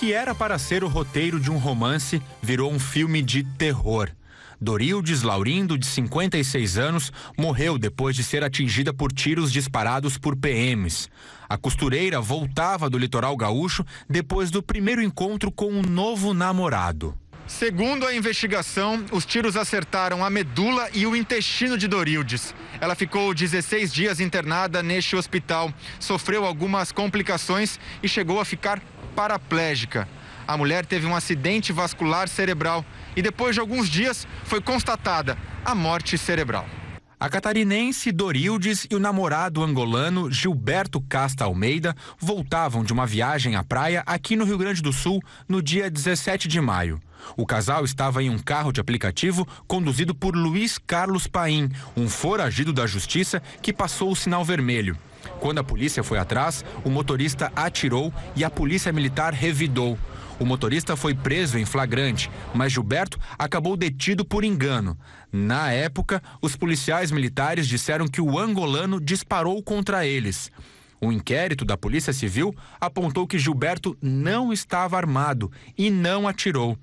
que era para ser o roteiro de um romance virou um filme de terror. Dorildes Laurindo, de 56 anos, morreu depois de ser atingida por tiros disparados por PMs. A costureira voltava do litoral gaúcho depois do primeiro encontro com um novo namorado. Segundo a investigação, os tiros acertaram a medula e o intestino de Dorildes. Ela ficou 16 dias internada neste hospital, sofreu algumas complicações e chegou a ficar paraplégica. A mulher teve um acidente vascular cerebral e, depois de alguns dias, foi constatada a morte cerebral. A catarinense Dorildes e o namorado angolano Gilberto Casta Almeida voltavam de uma viagem à praia aqui no Rio Grande do Sul no dia 17 de maio. O casal estava em um carro de aplicativo conduzido por Luiz Carlos Paim, um foragido da justiça que passou o sinal vermelho. Quando a polícia foi atrás, o motorista atirou e a polícia militar revidou. O motorista foi preso em flagrante, mas Gilberto acabou detido por engano. Na época, os policiais militares disseram que o angolano disparou contra eles. O inquérito da Polícia Civil apontou que Gilberto não estava armado e não atirou.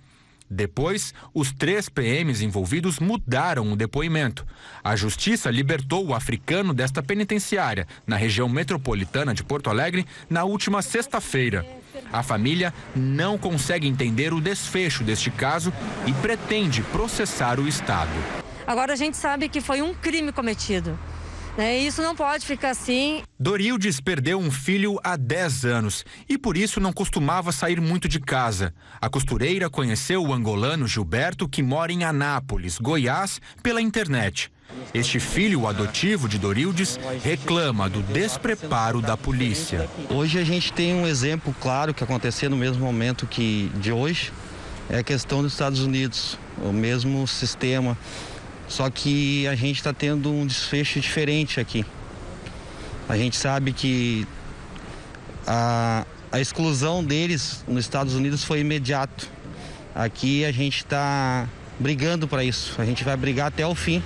Depois, os três PMs envolvidos mudaram o depoimento. A justiça libertou o africano desta penitenciária, na região metropolitana de Porto Alegre, na última sexta-feira. A família não consegue entender o desfecho deste caso e pretende processar o Estado. Agora a gente sabe que foi um crime cometido. Né? Isso não pode ficar assim. Dorildes perdeu um filho há 10 anos e por isso não costumava sair muito de casa. A costureira conheceu o angolano Gilberto, que mora em Anápolis, Goiás, pela internet. Este filho adotivo de Dorildes reclama do despreparo da polícia. Hoje a gente tem um exemplo claro que aconteceu no mesmo momento que de hoje, é a questão dos Estados Unidos, o mesmo sistema, só que a gente está tendo um desfecho diferente aqui. A gente sabe que a, a exclusão deles nos Estados Unidos foi imediato. Aqui a gente está brigando para isso, a gente vai brigar até o fim.